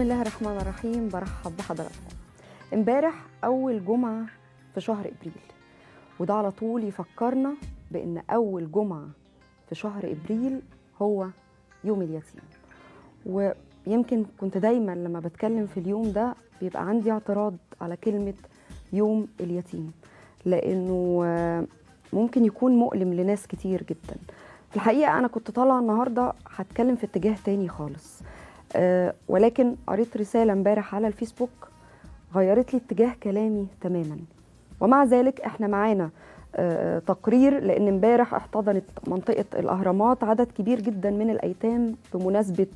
بسم الله الرحمن الرحيم برحب بحضراتكم امبارح اول جمعه في شهر ابريل وده على طول يفكرنا بان اول جمعه في شهر ابريل هو يوم اليتيم ويمكن كنت دايما لما بتكلم في اليوم ده بيبقى عندي اعتراض على كلمه يوم اليتيم لانه ممكن يكون مؤلم لناس كتير جدا في الحقيقه انا كنت طالعه النهارده هتكلم في اتجاه تاني خالص آه، ولكن قريت رساله امبارح على الفيسبوك غيرت لي اتجاه كلامي تماما ومع ذلك احنا معانا آه، تقرير لان امبارح احتضنت منطقه الاهرامات عدد كبير جدا من الايتام بمناسبه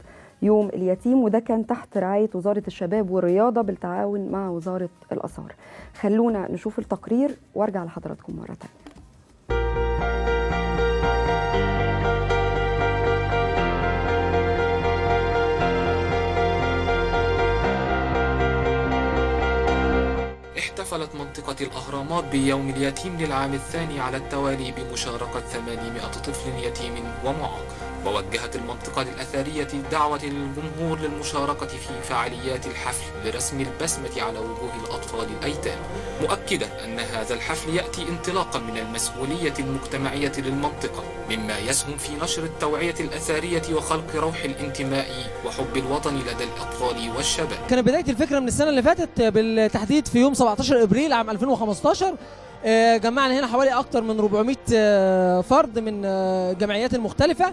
يوم اليتيم وده كان تحت رعايه وزاره الشباب والرياضه بالتعاون مع وزاره الاثار خلونا نشوف التقرير وارجع لحضراتكم مره ثانيه احتفلت منطقة الأهرامات بيوم اليتيم للعام الثاني على التوالي بمشاركة 800 طفل يتيم ومعاق ووجهت المنطقة الأثرية دعوة للجمهور للمشاركة في فعاليات الحفل لرسم البسمة على وجوه الأطفال الأيتام مؤكدة أن هذا الحفل يأتي انطلاقا من المسؤولية المجتمعية للمنطقة مما يسهم في نشر التوعية الأثرية وخلق روح الانتماء وحب الوطن لدى الأطفال والشباب كان بداية الفكرة من السنة اللي فاتت بالتحديد في يوم 17 إبريل عام 2015 آه، جمعنا هنا حوالي أكثر من 400 آه، فرد من آه، جمعيات المختلفه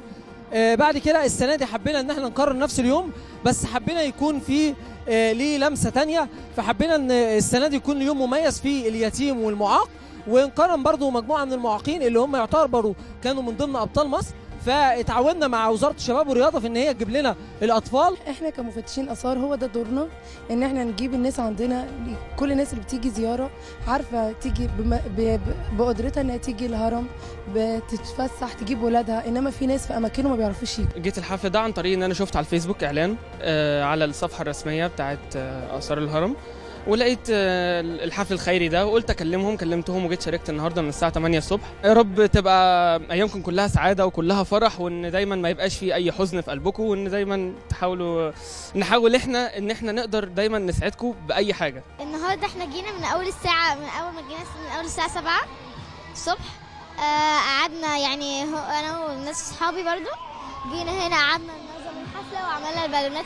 آه، بعد كده السنه دي حبينا ان احنا نكرر نفس اليوم بس حبينا يكون في آه، ليه لمسه تانية فحبينا ان السنه دي يكون يوم مميز فيه اليتيم والمعاق ونقارن برضو مجموعه من المعاقين اللي هم يعتبروا كانوا من ضمن ابطال مصر فاتعاوننا مع وزاره الشباب والرياضه في ان هي تجيب لنا الاطفال احنا كمفتشين اثار هو ده دورنا ان احنا نجيب الناس عندنا كل الناس اللي بتيجي زياره عارفه تيجي بم... ب... بقدرتها انها تيجي الهرم بتتفسح تجيب ولادها انما في ناس في اماكنه ما بيعرفوش يجوا جيت الحفله ده عن طريق ان انا شفت على الفيسبوك اعلان آه على الصفحه الرسميه بتاعت آه اثار الهرم ولقيت آه، الحفل الخيري ده وقلت اكلمهم كلمتهم وجيت شاركت النهارده من الساعه 8 الصبح يا رب تبقى ايامكم كلها سعاده وكلها فرح وان دايما ما يبقاش في اي حزن في قلبكم وان دايما تحاولوا نحاول احنا ان احنا نقدر دايما نسعدكم باي حاجه النهارده احنا جينا من اول الساعه من اول ما جينا من اول الساعه 7 الصبح آه، قعدنا يعني انا والناس اصحابي برضو جينا هنا قعدنا الحفله وعملنا البالونات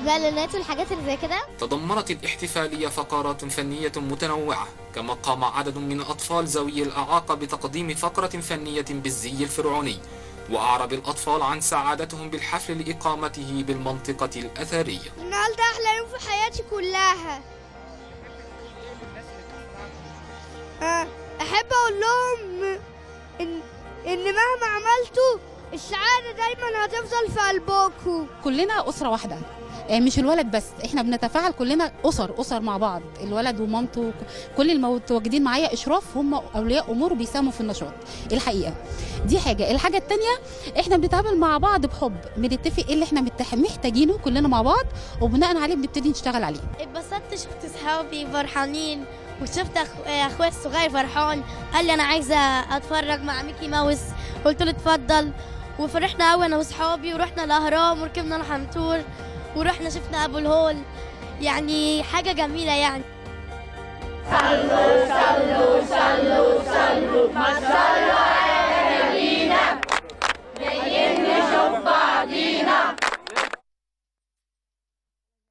البالونات والحاجات اللي زي كده تضمنت الاحتفاليه فقرات فنيه متنوعه كما قام عدد من اطفال ذوي الاعاقه بتقديم فقره فنيه بالزي الفرعوني وأعرب الأطفال عن سعادتهم بالحفل لإقامته بالمنطقة الأثرية النهاردة أحلى يوم في حياتي كلها أه، أحب أقول لهم إن, إن مهما عملتوا السعادة دايما هتفضل في قلبكم كلنا أسرة واحدة إيه، مش الولد بس احنا بنتفاعل كلنا اسر اسر مع بعض الولد ومامته كل المتواجدين معايا اشراف هم اولياء امور بيساهموا في النشاط الحقيقه دي حاجه الحاجه الثانيه احنا بنتعامل مع بعض بحب بنتفق ايه اللي احنا محتاجينه كلنا مع بعض وبناء عليه بنبتدي نشتغل عليه اتبسطت شفت صحابي فرحانين وشفت اخويا الصغير فرحان قال لي انا عايزه اتفرج مع ميكي ماوس قلت له اتفضل وفرحنا قوي انا واصحابي ورحنا الاهرام وركبنا الحنطور ورحنا شفنا ابو الهول يعني حاجه جميله يعني صلوا صلوا صلوا صلوا ما تصلوا على نبينا جايين نشوف بعضينا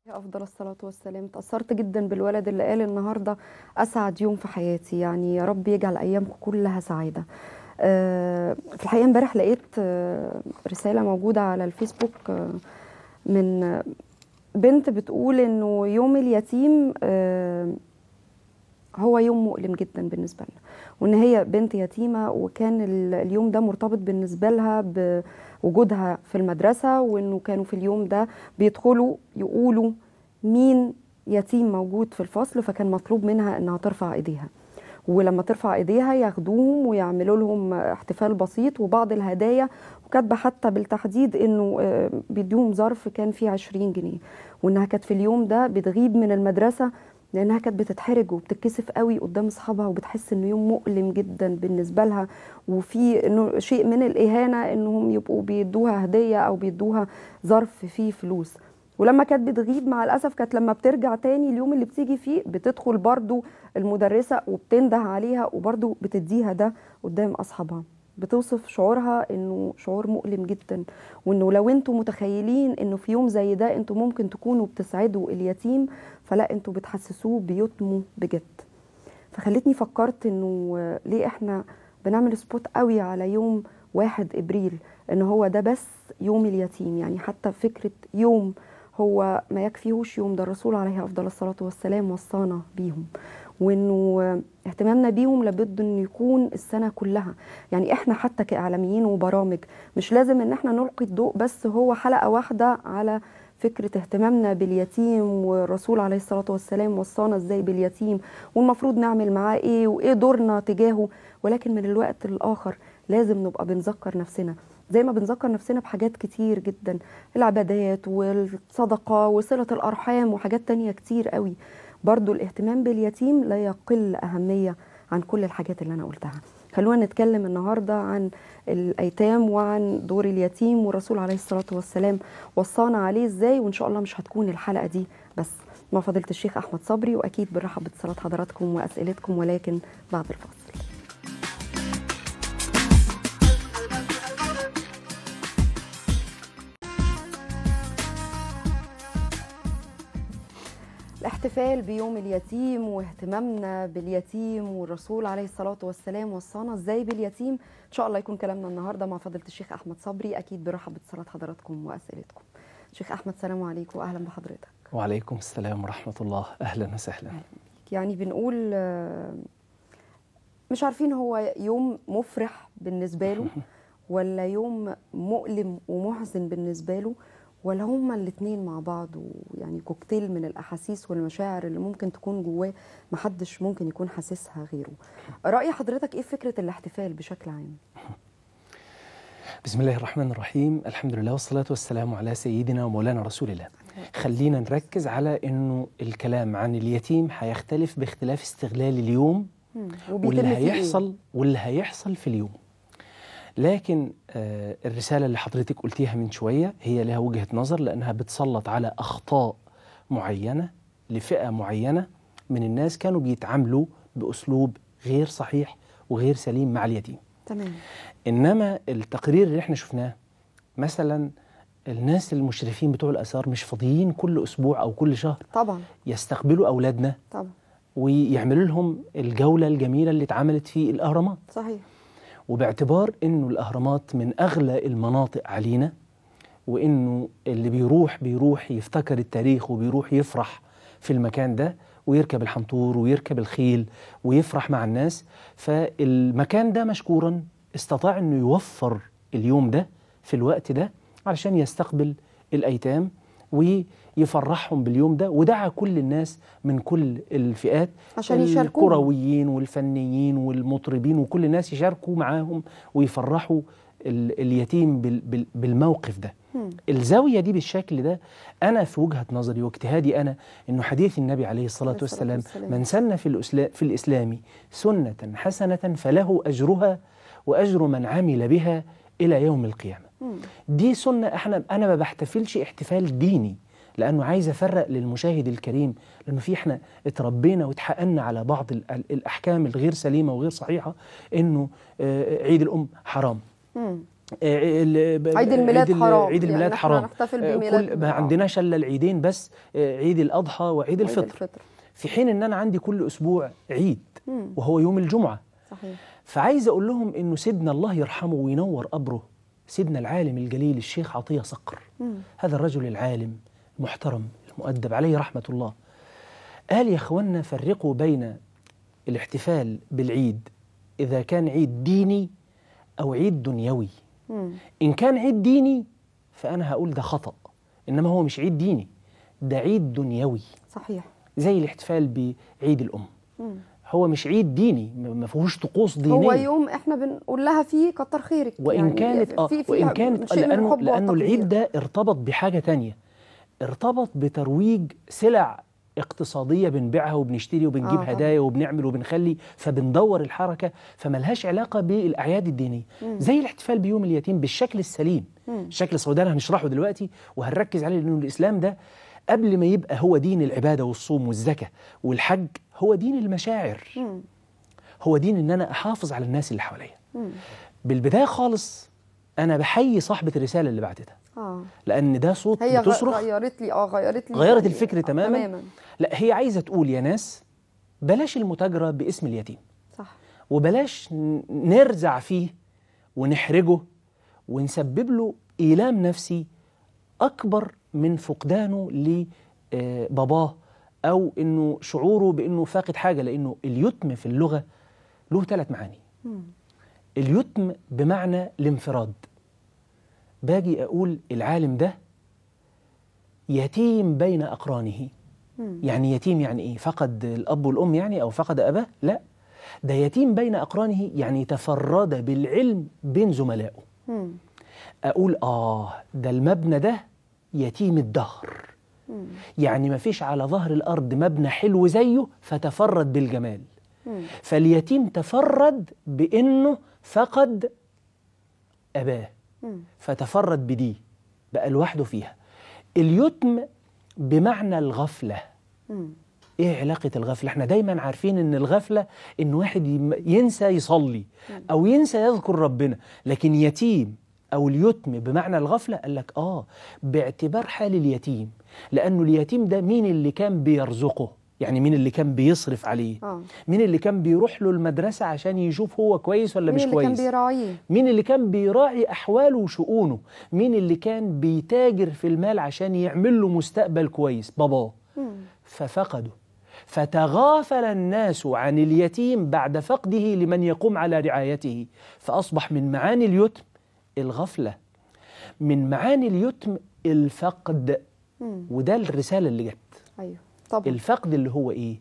أفضل الصلاة والسلام تأثرت جدا بالولد اللي قال النهاردة أسعد يوم في حياتي يعني يا رب يجعل أيامكم كلها سعادة آه، في الحقيقه امبارح لقيت آه، رساله موجوده على الفيسبوك آه، من بنت بتقول انه يوم اليتيم هو يوم مؤلم جدا بالنسبه لنا وان هي بنت يتيمه وكان اليوم ده مرتبط بالنسبه لها بوجودها في المدرسه وانه كانوا في اليوم ده بيدخلوا يقولوا مين يتيم موجود في الفصل فكان مطلوب منها انها ترفع ايديها ولما ترفع ايديها ياخدوهم ويعملوا لهم احتفال بسيط وبعض الهدايا وكاتبه حتى بالتحديد انه آه، بيديهم ظرف كان فيه 20 جنيه وانها كانت في اليوم ده بتغيب من المدرسه لانها كانت بتتحرج وبتتكسف قوي قدام اصحابها وبتحس انه يوم مؤلم جدا بالنسبه لها وفي انه شيء من الاهانه انهم يبقوا بيدوها هديه او بيدوها ظرف فيه فلوس ولما كانت بتغيب مع الاسف كانت لما بترجع تاني اليوم اللي بتيجي فيه بتدخل برضو المدرسه وبتنده عليها وبرضو بتديها ده قدام اصحابها بتوصف شعورها انه شعور مؤلم جدا وانه لو انتوا متخيلين انه في يوم زي ده انتوا ممكن تكونوا بتسعدوا اليتيم فلا انتوا بتحسسوه بيتمه بجد فخلتني فكرت انه ليه احنا بنعمل سبوت قوي على يوم واحد ابريل ان هو ده بس يوم اليتيم يعني حتى فكره يوم هو ما يكفيهوش يوم ده الرسول عليه افضل الصلاه والسلام وصانا بيهم وانه اهتمامنا بيهم لابد انه يكون السنه كلها يعني احنا حتى كاعلاميين وبرامج مش لازم ان احنا نلقي الضوء بس هو حلقه واحده على فكرة اهتمامنا باليتيم والرسول عليه الصلاة والسلام وصانا ازاي باليتيم والمفروض نعمل معاه ايه وايه دورنا تجاهه ولكن من الوقت الآخر لازم نبقى بنذكر نفسنا زي ما بنذكر نفسنا بحاجات كتير جدا العبادات والصدقة وصلة الأرحام وحاجات تانية كتير قوي برضو الاهتمام باليتيم لا يقل أهمية عن كل الحاجات اللي أنا قلتها خلونا نتكلم النهاردة عن الأيتام وعن دور اليتيم والرسول عليه الصلاة والسلام وصانا عليه إزاي وإن شاء الله مش هتكون الحلقة دي بس مع فضيلة الشيخ أحمد صبري وأكيد بنرحب باتصالات حضراتكم وأسئلتكم ولكن بعد الفاصل الاحتفال بيوم اليتيم واهتمامنا باليتيم والرسول عليه الصلاة والسلام وصانا ازاي باليتيم ان شاء الله يكون كلامنا النهاردة مع فضلة الشيخ أحمد صبري أكيد برحب بصلاة حضراتكم وأسئلتكم شيخ أحمد السلام عليكم وأهلا بحضرتك وعليكم السلام ورحمة الله أهلا وسهلا يعني بنقول آه، مش عارفين هو يوم مفرح بالنسبة له ولا يوم مؤلم ومحزن بالنسبة له ولا هما الاتنين مع بعض ويعني كوكتيل من الاحاسيس والمشاعر اللي ممكن تكون جواه محدش ممكن يكون حاسسها غيره راي حضرتك ايه فكره الاحتفال بشكل عام بسم الله الرحمن الرحيم الحمد لله والصلاة والسلام على سيدنا ومولانا رسول الله خلينا نركز على أنه الكلام عن اليتيم هيختلف باختلاف استغلال اليوم واللي إيه؟ هيحصل واللي هيحصل في اليوم لكن آه، الرسالة اللي حضرتك قلتيها من شوية هي لها وجهة نظر لأنها بتسلط على أخطاء معينة لفئة معينة من الناس كانوا بيتعاملوا بأسلوب غير صحيح وغير سليم مع اليتيم تمام إنما التقرير اللي احنا شفناه مثلا الناس المشرفين بتوع الآثار مش فاضيين كل أسبوع أو كل شهر طبعا يستقبلوا أولادنا طبعا ويعملوا لهم الجولة الجميلة اللي اتعملت في الأهرامات صحيح وباعتبار انه الاهرامات من اغلى المناطق علينا وانه اللي بيروح بيروح يفتكر التاريخ وبيروح يفرح في المكان ده ويركب الحنطور ويركب الخيل ويفرح مع الناس فالمكان ده مشكورا استطاع انه يوفر اليوم ده في الوقت ده علشان يستقبل الايتام ويفرحهم باليوم ده ودعا كل الناس من كل الفئات عشان يشاركوا الكرويين والفنيين والمطربين وكل الناس يشاركوا معاهم ويفرحوا اليتيم بالموقف ده مم. الزاوية دي بالشكل ده أنا في وجهة نظري واجتهادي أنا أنه حديث النبي عليه الصلاة والسلام والسلام من سن في, في الإسلام سنة حسنة فله أجرها وأجر من عمل بها إلى يوم القيامة دي سنه احنا انا ما بحتفلش احتفال ديني لانه عايز افرق للمشاهد الكريم لانه في احنا اتربينا واتحقنا على بعض الاحكام الغير سليمه وغير صحيحه انه آه، عيد الام حرام آه، عيد الميلاد حرام عيد الميلاد يعني حرام نحتفل آه، بميلاد كل ما عندناش الا العيدين بس عيد الاضحى وعيد الفطر. الفطر في حين ان انا عندي كل اسبوع عيد وهو يوم الجمعه صحيح فعايز اقول لهم انه سيدنا الله يرحمه وينور قبره سيدنا العالم الجليل الشيخ عطية صقر مم. هذا الرجل العالم المحترم المؤدب عليه رحمة الله قال يا أخوانا فرقوا بين الاحتفال بالعيد إذا كان عيد ديني أو عيد دنيوي مم. إن كان عيد ديني فأنا هقول ده خطأ إنما هو مش عيد ديني ده عيد دنيوي صحيح زي الاحتفال بعيد الأم مم. هو مش عيد ديني ما فيهوش طقوس دينيه هو يوم احنا بنقول لها فيه كتر خيرك وان يعني كانت اه في وان كانت لانه لانه العيد ده ارتبط بحاجه تانية ارتبط بترويج سلع اقتصاديه بنبيعها وبنشتري وبنجيب آه هدايا وبنعمل وبنخلي فبندور الحركه فملهاش علاقه بالاعياد الدينيه مم. زي الاحتفال بيوم اليتيم بالشكل السليم مم. الشكل السوداني هنشرحه دلوقتي وهنركز عليه لانه الاسلام ده قبل ما يبقى هو دين العبادة والصوم والزكاة والحج هو دين المشاعر هو دين ان انا احافظ على الناس اللي حواليا بالبدايه خالص انا بحيي صاحبه الرساله اللي بعتتها آه. لان ده صوت هي بتصرخ غيرت لي اه غيرت لي غيرت الفكر آه. تماما. تماما لا هي عايزه تقول يا ناس بلاش المتاجره باسم اليتيم صح وبلاش نرزع فيه ونحرجه ونسبب له ايلام نفسي اكبر من فقدانه لباباه آه، أو إنه شعوره بإنه فاقد حاجة لأنه اليتم في اللغة له ثلاث معاني اليتم بمعنى الانفراد باجي أقول العالم ده يتيم بين أقرانه يعني يتيم يعني إيه فقد الأب والأم يعني أو فقد أباه لا ده يتيم بين أقرانه يعني تفرد بالعلم بين زملائه أقول آه ده المبنى ده يتيم الدهر مم. يعني ما فيش على ظهر الأرض مبنى حلو زيه فتفرد بالجمال مم. فاليتيم تفرد بأنه فقد أباه مم. فتفرد بدي بقى لوحده فيها اليتم بمعنى الغفلة مم. ايه علاقة الغفلة؟ احنا دايما عارفين ان الغفلة ان واحد ينسى يصلي او ينسى يذكر ربنا لكن يتيم أو اليتم بمعنى الغفلة قال لك آه باعتبار حال اليتيم لأنه اليتيم ده مين اللي كان بيرزقه يعني مين اللي كان بيصرف عليه آه. مين اللي كان بيروح له المدرسة عشان يشوف هو كويس ولا مش كويس مين اللي كان بيراعيه؟ مين اللي كان بيراعي أحواله وشؤونه مين اللي كان بيتاجر في المال عشان يعمل له مستقبل كويس باباه ففقده فتغافل الناس عن اليتيم بعد فقده لمن يقوم على رعايته فأصبح من معاني اليتم الغفله من معاني اليتم الفقد وده الرساله اللي جت ايوه طبعا الفقد اللي هو ايه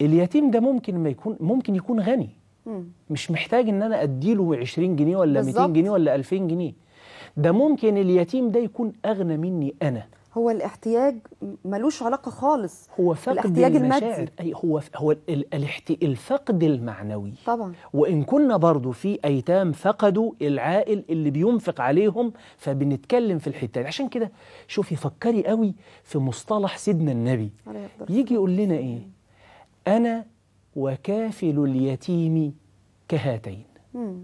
اليتيم ده ممكن ما يكون ممكن يكون غني مم. مش محتاج ان انا اديله 20 جنيه ولا بالزبط. 200 جنيه ولا 2000 جنيه ده ممكن اليتيم ده يكون اغنى مني انا هو الاحتياج ملوش علاقه خالص هو فقد الاحتياج المادي أي هو هو الفقد المعنوي طبعا وان كنا برضو في ايتام فقدوا العائل اللي بينفق عليهم فبنتكلم في الحته دي عشان كده شوفي فكري قوي في مصطلح سيدنا النبي يجي يقول لنا ايه انا وكافل اليتيم كهاتين مم.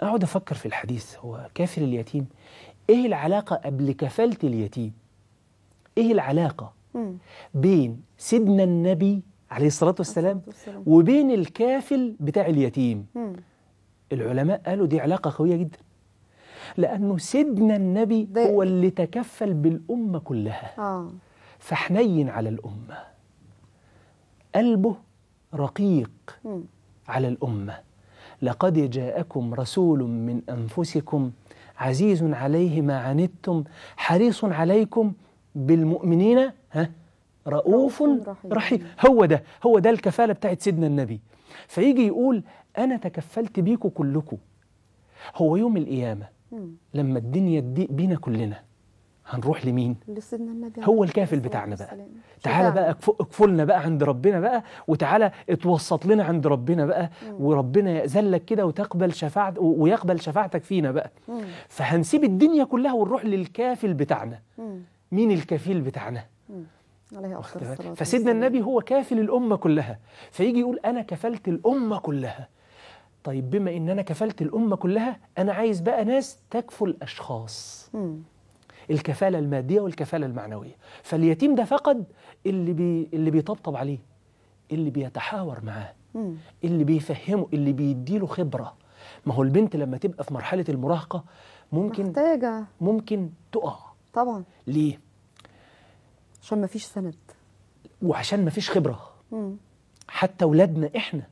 اقعد افكر في الحديث هو كافل اليتيم ايه العلاقه قبل كفاله اليتيم ايه العلاقه بين سيدنا النبي عليه الصلاه والسلام, والسلام. وبين الكافل بتاع اليتيم العلماء قالوا دي علاقه قويه جدا لانه سيدنا النبي هو اللي تكفل بالامه كلها آه. فحنين على الامه قلبه رقيق على الامه لقد جاءكم رسول من انفسكم عزيز عليه ما عنتم حريص عليكم بالمؤمنين ها رؤوف رحيم. هو ده هو ده الكفالة بتاعت سيدنا النبي فيجي يقول أنا تكفلت بيكم كلكم هو يوم القيامة لما الدنيا تضيق بينا كلنا هنروح لمين لسيدنا النبي هو الكافل بتاعنا بقى تعالى بقى اكفلنا بقى عند ربنا بقى وتعالى اتوسط لنا عند ربنا بقى مم. وربنا يأذلك كده وتقبل شفاعة ويقبل شفاعتك فينا بقى مم. فهنسيب الدنيا كلها ونروح للكافل بتاعنا مم. مين الكفيل بتاعنا عليه فسيدنا النبي هو كافل الأمة كلها فيجي يقول أنا كفلت الأمة كلها طيب بما إن أنا كفلت الأمة كلها أنا عايز بقى ناس تكفل أشخاص مم. الكفالة المادية والكفالة المعنوية فاليتيم ده فقد اللي بي اللي بيطبطب عليه اللي بيتحاور معاه مم. اللي بيفهمه اللي بيديله خبرة ما هو البنت لما تبقى في مرحلة المراهقة ممكن محتاجة ممكن تقع طبعا ليه؟ عشان ما فيش سند وعشان ما فيش خبرة مم. حتى ولادنا احنا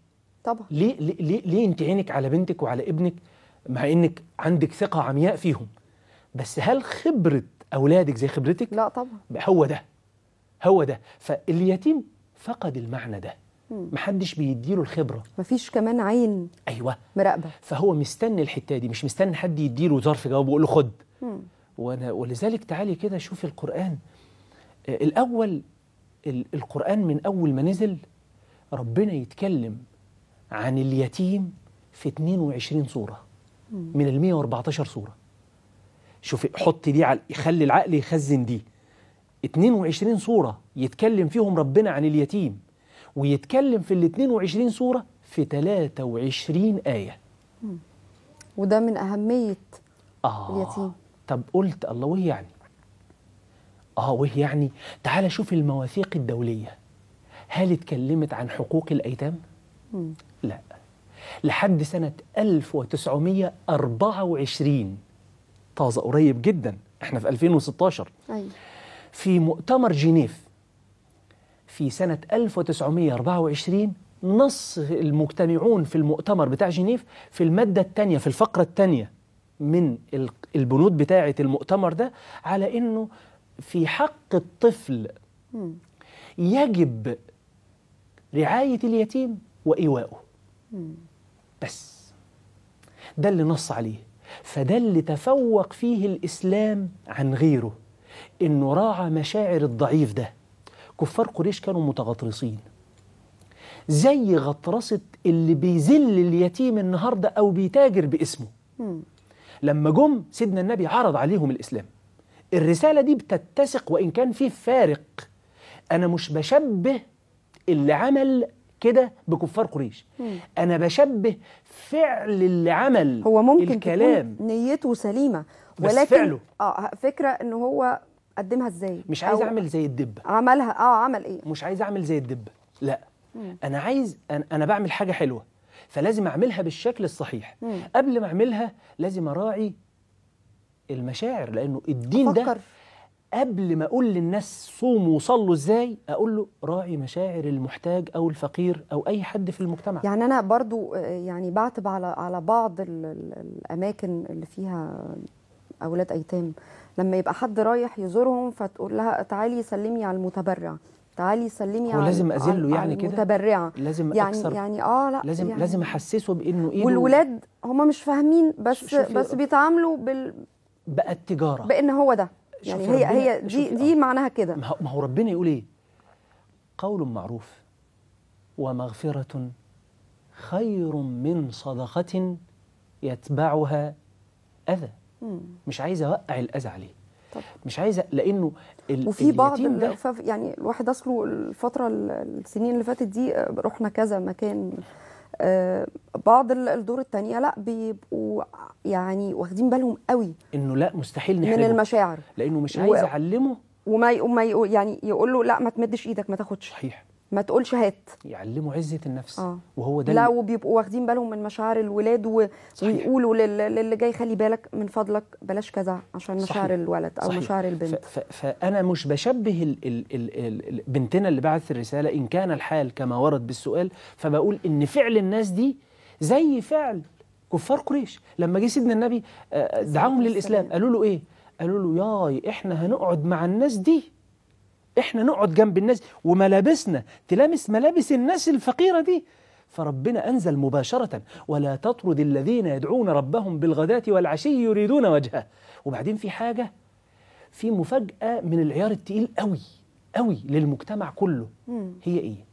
طبعا ليه ليه ليه, ليه انت عينك على بنتك وعلى ابنك مع انك عندك ثقة عمياء فيهم بس هل خبره اولادك زي خبرتك لا طبعا هو ده هو ده فاليتيم فقد المعنى ده محدش بيديله الخبره مفيش كمان عين ايوه مراقبه فهو مستني الحته دي مش مستني حد يديله ظرف جواب ويقول له خد وانا ولذلك تعالي كده شوفي القران آه، الاول القران من اول ما نزل ربنا يتكلم عن اليتيم في 22 سوره من ال 114 سوره شوف حط دي على خلي العقل يخزن دي 22 صورة يتكلم فيهم ربنا عن اليتيم ويتكلم في ال 22 صورة في 23 آية وده من أهمية آه اليتيم طب قلت الله وإيه يعني؟ آه وإيه يعني؟ تعال شوف المواثيق الدولية هل اتكلمت عن حقوق الأيتام؟ م. لا لحد سنة 1924 طازه قريب جدا احنا في 2016 أيوة. في مؤتمر جنيف في سنه 1924 نص المجتمعون في المؤتمر بتاع جنيف في الماده الثانيه في الفقره الثانيه من البنود بتاعه المؤتمر ده على انه في حق الطفل يجب رعايه اليتيم وايواؤه بس ده اللي نص عليه فده اللي تفوق فيه الإسلام عن غيره إنه راعى مشاعر الضعيف ده كفار قريش كانوا متغطرسين زي غطرسة اللي بيذل اليتيم النهاردة أو بيتاجر باسمه لما جم سيدنا النبي عرض عليهم الإسلام الرسالة دي بتتسق وإن كان في فارق أنا مش بشبه اللي عمل كده بكفار قريش مم. انا بشبه فعل اللي عمل هو ممكن الكلام تكون نيته سليمه ولكن بس فعله اه فكره ان هو قدمها ازاي مش عايز اعمل زي الدبه عملها اه عمل ايه مش عايز اعمل زي الدبه لا مم. انا عايز أنا, انا بعمل حاجه حلوه فلازم اعملها بالشكل الصحيح مم. قبل ما اعملها لازم اراعي المشاعر لانه الدين أفكر. ده قبل ما اقول للناس صوموا وصلوا ازاي اقول له راعي مشاعر المحتاج او الفقير او اي حد في المجتمع يعني انا برضو يعني بعتب على على بعض الاماكن اللي فيها اولاد ايتام لما يبقى حد رايح يزورهم فتقول لها تعالي سلمي على المتبرع تعالي سلمي على لازم اذله يعني كده متبرعه لازم يعني أكثر يعني اه لا لازم يعني لازم احسسه بانه ايه والولاد هم مش فاهمين بس بس بيتعاملوا بال بقى التجاره بان هو ده يعني هي هي دي دي معناها كده ما هو ربنا يقول ايه قول معروف ومغفرة خير من صدقة يتبعها أذى مم. مش عايز أوقع الأذى عليه طب. مش عايزه لانه ال وفي بعض يعني الواحد اصله الفتره السنين اللي فاتت دي آه، رحنا كذا مكان آه، بعض الدور التانية لا بيبقوا يعني واخدين بالهم قوي انه لا مستحيل نحرمه من المشاعر لانه مش عايز اعلمه وما يقول يعني يقول له لا ما تمدش ايدك ما تاخدش صحيح ما تقولش هات يعلموا عزه النفس آه. وهو ده لا وبيبقوا واخدين بالهم من مشاعر الولاد و... ويقولوا لل... للي جاي خلي بالك من فضلك بلاش كذا عشان مشاعر الولد او مشاعر البنت ف... ف... فانا مش بشبه ال... ال... ال... ال... بنتنا اللي بعثت الرساله ان كان الحال كما ورد بالسؤال فبقول ان فعل الناس دي زي فعل كفار قريش لما جه سيدنا النبي آه، آه، دعاهم للاسلام قالوا له ايه قالوا له ياي احنا هنقعد مع الناس دي احنا نقعد جنب الناس وملابسنا تلامس ملابس الناس الفقيرة دي فربنا أنزل مباشرة ولا تطرد الذين يدعون ربهم بالغداة والعشي يريدون وجهه وبعدين في حاجة في مفاجأة من العيار التقيل قوي قوي للمجتمع كله هي إيه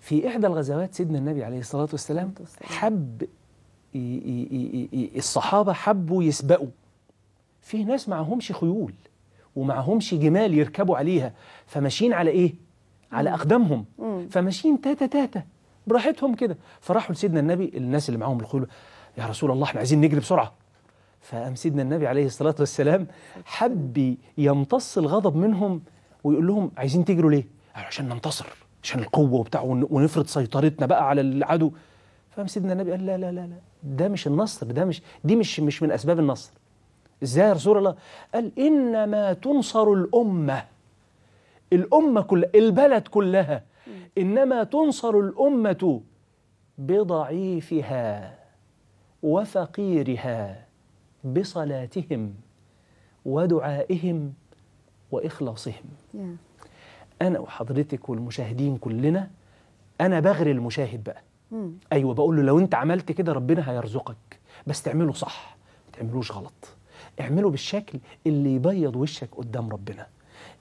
في إحدى الغزوات سيدنا النبي عليه الصلاة والسلام حب الصحابة حبوا يسبقوا في ناس معهمش خيول ومعهمش جمال يركبوا عليها فماشيين على ايه على اقدامهم فماشيين تاتا تاتا براحتهم كده فراحوا لسيدنا النبي الناس اللي معاهم الخيول يا رسول الله احنا عايزين نجري بسرعه فقام سيدنا النبي عليه الصلاه والسلام حب يمتص الغضب منهم ويقول لهم عايزين تجروا ليه عشان ننتصر عشان القوه وبتاع ونفرض سيطرتنا بقى على العدو فقام سيدنا النبي قال لا لا لا لا ده مش النصر ده مش دي مش مش من اسباب النصر ازاي يا رسول الله قال انما تنصر الامه الامه كل البلد كلها انما تنصر الامه بضعيفها وفقيرها بصلاتهم ودعائهم واخلاصهم انا وحضرتك والمشاهدين كلنا انا بغري المشاهد بقى ايوه بقول له لو انت عملت كده ربنا هيرزقك بس تعمله صح ما تعملوش غلط اعمله بالشكل اللي يبيض وشك قدام ربنا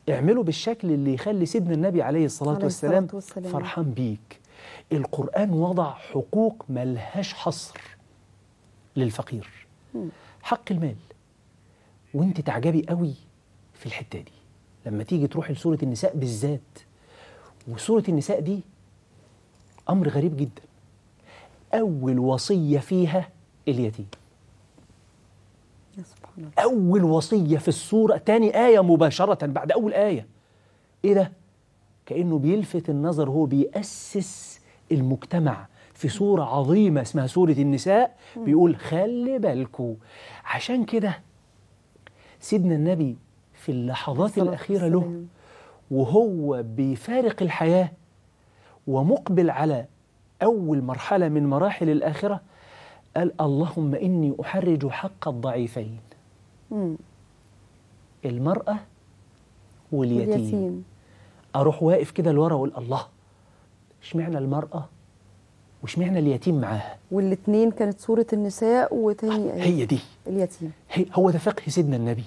اعمله بالشكل اللي يخلي سيدنا النبي عليه الصلاة, عليه والسلام, والسلام فرحان بيك القرآن وضع حقوق ملهاش حصر للفقير حق المال وانت تعجبي قوي في الحتة دي لما تيجي تروحي لسورة النساء بالذات وسورة النساء دي أمر غريب جدا أول وصية فيها اليتيم أول وصية في السورة تاني آية مباشرة بعد أول آية إيه ده؟ كأنه بيلفت النظر هو بيأسس المجتمع في سورة عظيمة اسمها سورة النساء بيقول خلي بالكو عشان كده سيدنا النبي في اللحظات الأخيرة له وهو بيفارق الحياة ومقبل على أول مرحلة من مراحل الآخرة قال اللهم إني أحرج حق الضعيفين مم. المرأة واليتيم, واليتيم. أروح واقف كده لورا وأقول الله اشمعنى المرأة واشمعنى اليتيم معاها والاثنين كانت سورة النساء وتاني آية هي دي اليتيم هي هو ده فقه سيدنا النبي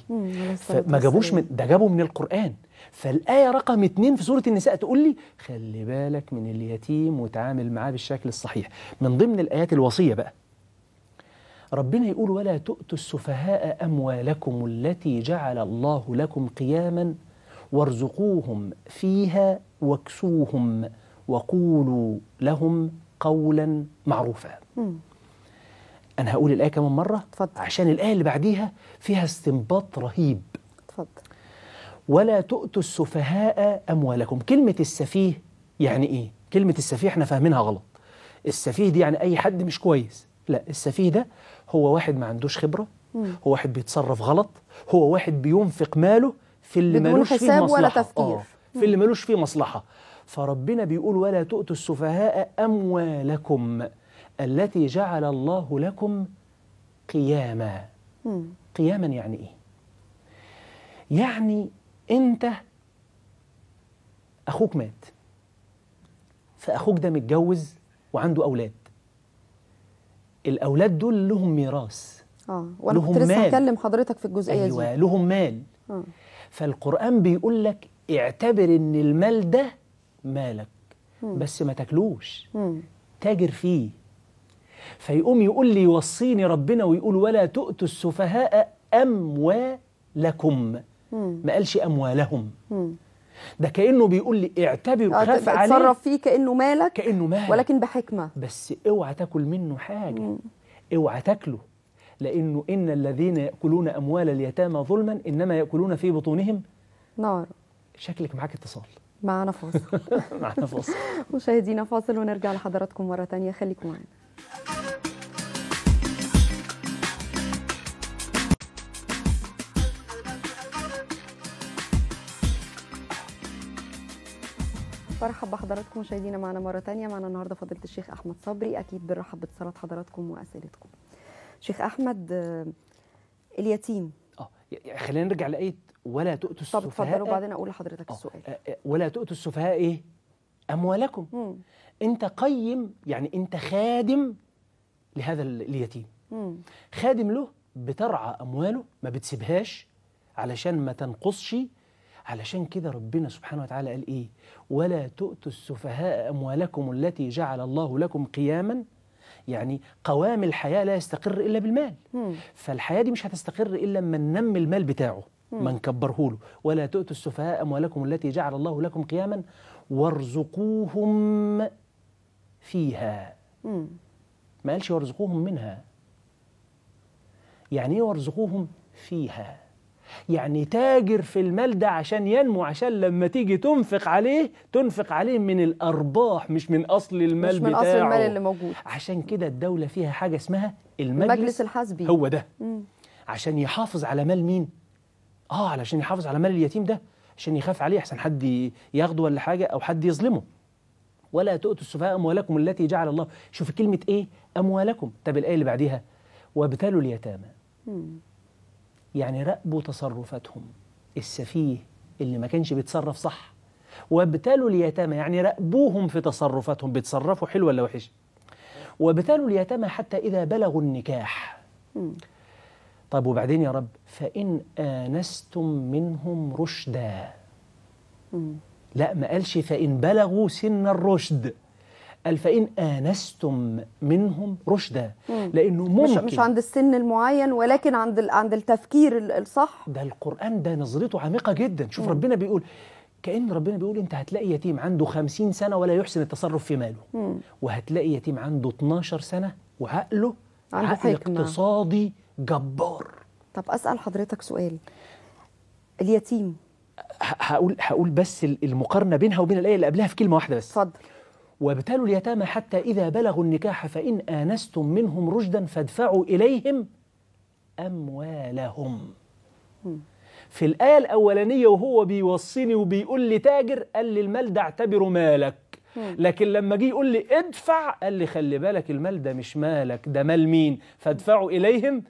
فما جابوش من ده جابوا من القرآن فالآية رقم اتنين في سورة النساء تقول لي خلي بالك من اليتيم وتعامل معاه بالشكل الصحيح من ضمن الآيات الوصية بقى ربنا يقول ولا تؤتوا السفهاء أموالكم التي جعل الله لكم قياما وارزقوهم فيها واكسوهم وقولوا لهم قولا معروفا أنا هقول الآية كمان مرة تفضل. عشان الآية اللي بعديها فيها استنباط رهيب تفضل. ولا تؤتوا السفهاء أموالكم كلمة السفيه يعني إيه؟ كلمة السفيه احنا فاهمينها غلط السفيه دي يعني أي حد مش كويس لا السفيه ده هو واحد ما عندوش خبرة مم. هو واحد بيتصرف غلط هو واحد بينفق ماله في اللي ملوش فيه مصلحة ولا تفكير. آه في اللي ملوش فيه مصلحة فربنا بيقول ولا تؤتوا السفهاء أموالكم التي جعل الله لكم قياما مم. قياما يعني إيه؟ يعني أنت أخوك مات فأخوك ده متجوز وعنده أولاد الاولاد دول لهم ميراث اه وانا كنت لسه هكلم حضرتك في الجزئيه أيوة دي ايوه لهم مال آه. فالقران بيقول لك اعتبر ان المال ده مالك مم. بس ما تاكلوش تاجر فيه فيقوم يقول لي يوصيني ربنا ويقول ولا تؤتوا السفهاء اموالكم ما قالش اموالهم مم. ده كانه بيقول لي اعتبره آه، خاف عليه اتصرف فيه كانه مالك كانه مالك ولكن بحكمه بس اوعى تاكل منه حاجه مم. اوعى تاكله لانه ان الذين ياكلون اموال اليتامى ظلما انما ياكلون في بطونهم نار شكلك معاك اتصال معانا فاصل معانا فاصل مشاهدينا فاصل ونرجع لحضراتكم مره ثانيه خليكم معانا برحب بحضراتكم مشاهدينا معنا مرة تانية معنا النهاردة فضيلة الشيخ أحمد صبري أكيد بنرحب باتصالات حضراتكم وأسئلتكم شيخ أحمد آه، اليتيم اه خلينا نرجع لآية ولا تؤتوا السفهاء طب اتفضل وبعدين أقول لحضرتك آه، السؤال آه، ولا تؤتوا السفهاء إيه؟ أموالكم مم. أنت قيم يعني أنت خادم لهذا اليتيم مم. خادم له بترعى أمواله ما بتسيبهاش علشان ما تنقصش علشان كده ربنا سبحانه وتعالى قال إيه ولا تؤتوا السفهاء أموالكم التي جعل الله لكم قياما يعني قوام الحياة لا يستقر إلا بالمال فالحياة دي مش هتستقر إلا لما ننمي المال بتاعه ما نكبرهوله ولا تؤتوا السفهاء أموالكم التي جعل الله لكم قياما وارزقوهم فيها ما قالش وارزقوهم منها يعني ايه وارزقوهم فيها يعني تاجر في المال ده عشان ينمو عشان لما تيجي تنفق عليه تنفق عليه من الأرباح مش من أصل المال مش من بتاعه أصل المال اللي موجود عشان كده الدولة فيها حاجة اسمها المجلس, المجلس الحزبي هو ده مم. عشان يحافظ على مال مين؟ آه علشان يحافظ على مال اليتيم ده عشان يخاف عليه احسن حد ياخده ولا حاجة أو حد يظلمه ولا تؤتوا السفهاء أموالكم التي جعل الله شوف كلمة إيه أموالكم طب الآية اللي بعديها وابتلوا اليتامى يعني راقبوا تصرفاتهم السفيه اللي ما كانش بيتصرف صح وابتلوا اليتامى يعني راقبوهم في تصرفاتهم بيتصرفوا حلو ولا وحش وابتلوا اليتامى حتى إذا بلغوا النكاح طيب وبعدين يا رب فإن آنستم منهم رشدا لا ما قالش فإن بلغوا سن الرشد قال فإن آنستم منهم رشدا لأنه ممكن مش, مش عند السن المعين ولكن عند عند التفكير الصح ده القرآن ده نظرته عميقة جدا شوف مم. ربنا بيقول كأن ربنا بيقول أنت هتلاقي يتيم عنده خمسين سنة ولا يحسن التصرف في ماله مم. وهتلاقي يتيم عنده 12 سنة وعقله عنده عقل حكمة. اقتصادي جبار طب أسأل حضرتك سؤال اليتيم هقول هقول بس المقارنه بينها وبين الايه اللي قبلها في كلمه واحده بس اتفضل وابتلوا اليتامى حتى إذا بلغوا النكاح فإن آنستم منهم رشدا فادفعوا إليهم أموالهم في الآية الأولانية وهو بيوصيني وبيقول لي تاجر قال لي المال ده اعتبره مالك لكن لما جه يقول لي ادفع قال لي خلي بالك المال ده مش مالك ده مال مين فادفعوا إليهم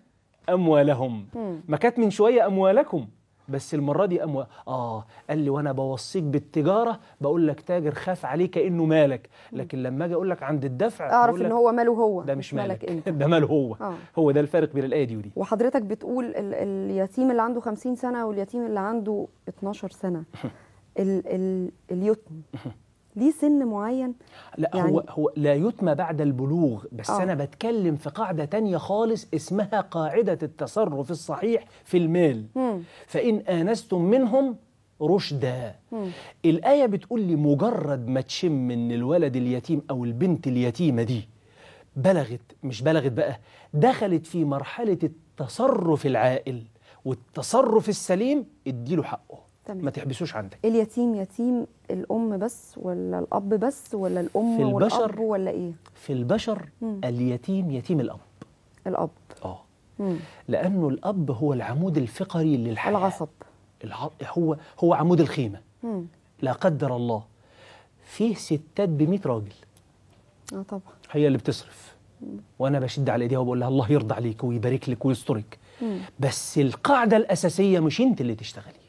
أموالهم ما كانت من شوية أموالكم بس المرة دي قام اه قال لي وانا بوصيك بالتجارة بقول لك تاجر خاف عليه كأنه مالك لكن لما اجي اقول لك عند الدفع اعرف ان هو ماله هو ده مش مالك, مالك انت ده ماله هو آه. هو ده الفرق بين الآية دي ودي وحضرتك بتقول ال اليتيم اللي عنده 50 سنة واليتيم اللي عنده 12 سنة ال ال اليتم ليه سن معين لا يعني هو هو لا يتم بعد البلوغ بس آه. انا بتكلم في قاعده تانية خالص اسمها قاعده التصرف الصحيح في المال مم. فان انستم منهم رشدا الايه بتقول لي مجرد ما تشم ان الولد اليتيم او البنت اليتيمه دي بلغت مش بلغت بقى دخلت في مرحله التصرف العاقل والتصرف السليم اديله حقه تمام. ما تحبسوش عندك اليتيم يتيم الام بس ولا الاب بس ولا الام في البشر والاب ولا ايه في البشر مم. اليتيم يتيم الاب الاب اه لانه الاب هو العمود الفقري للحياه العصب الع... هو هو عمود الخيمه مم. لا قدر الله فيه ستات ب 100 راجل اه طبعا هي اللي بتصرف مم. وانا بشد على ايديها وبقول لها الله يرضى عليك ويبارك لك ويسترك مم. بس القاعده الاساسيه مش انت اللي تشتغلي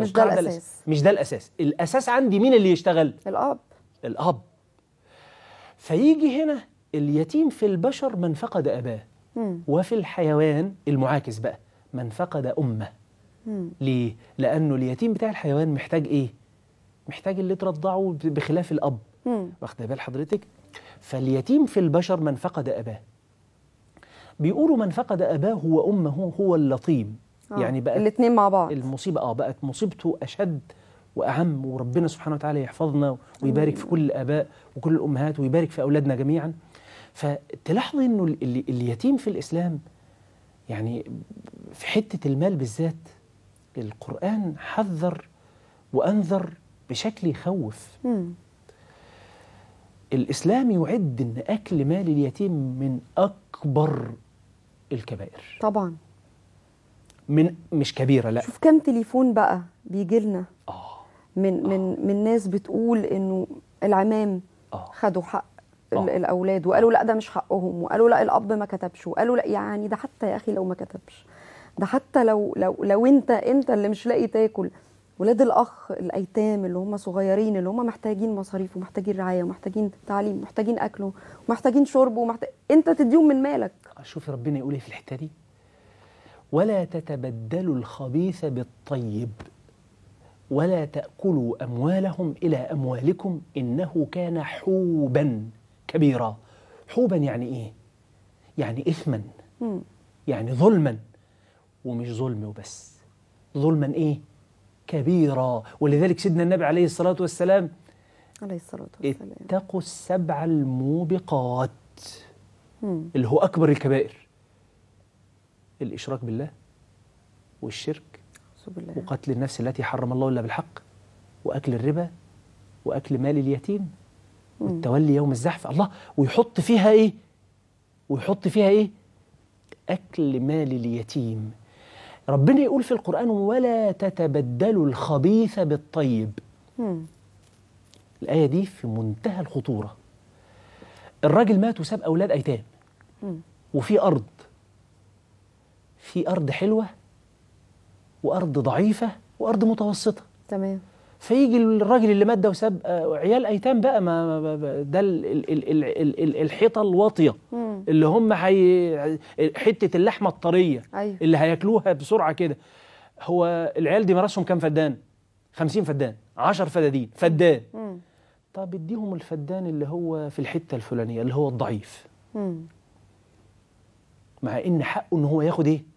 مش ده الاساس مش ده الاساس الاساس عندي مين اللي يشتغل الاب الاب فيجي هنا اليتيم في البشر من فقد اباه مم. وفي الحيوان المعاكس بقى من فقد امه ليه لانه اليتيم بتاع الحيوان محتاج ايه محتاج اللي ترضعه بخلاف الاب واخده بال حضرتك فاليتيم في البشر من فقد اباه بيقولوا من فقد اباه وامه هو اللطيم آه، يعني بقى الاثنين مع بعض المصيبه اه بقت مصيبته اشد واهم وربنا سبحانه وتعالى يحفظنا ويبارك في كل الاباء وكل الامهات ويبارك في اولادنا جميعا فتلاحظي انه اليتيم في الاسلام يعني في حته المال بالذات القران حذر وانذر بشكل يخوف مم. الاسلام يعد ان اكل مال اليتيم من اكبر الكبائر طبعا من مش كبيره لا شوف كام تليفون بقى بيجي لنا آه. من من آه. من ناس بتقول انه العمام آه. خدوا حق أوه. الاولاد وقالوا لا ده مش حقهم وقالوا لا الاب ما كتبش وقالوا لا يعني ده حتى يا اخي لو ما كتبش ده حتى لو لو لو انت انت اللي مش لاقي تاكل ولاد الاخ الايتام اللي هم صغيرين اللي هم محتاجين مصاريف ومحتاجين رعايه ومحتاجين تعليم ومحتاجين اكل ومحتاجين شرب ومحتاج... انت تديهم من مالك شوفي ربنا يقول ايه في الحته دي ولا تتبدلوا الخبيث بالطيب ولا تاكلوا اموالهم الى اموالكم انه كان حوبا كبيرا حوبا يعني ايه يعني اثما يعني ظلما ومش ظلم وبس ظلما ايه كبيرا ولذلك سيدنا النبي عليه الصلاه والسلام عليه الصلاه والسلام اتقوا السبع الموبقات اللي هو اكبر الكبائر الإشراك بالله والشرك بالله. وقتل النفس التي حرم الله إلا بالحق وأكل الربا وأكل مال اليتيم والتولي يوم الزحف الله ويحط فيها إيه ويحط فيها إيه أكل مال اليتيم ربنا يقول في القرآن ولا تتبدلوا الخبيث بالطيب مم. الآية دي في منتهى الخطورة الراجل مات وساب أولاد أيتام مم. وفي أرض في ارض حلوه وارض ضعيفه وارض متوسطه تمام فيجي الراجل اللي مات ده وساب آه، عيال ايتام بقى ما ده الحيطه الواطيه اللي هم حي حته اللحمه الطريه أيوه. اللي هياكلوها بسرعه كده هو العيال دي مراسهم كام فدان 50 فدان 10 فدادين فدان مم. طب اديهم الفدان اللي هو في الحته الفلانيه اللي هو الضعيف مم. مع ان حقه ان هو ياخد ايه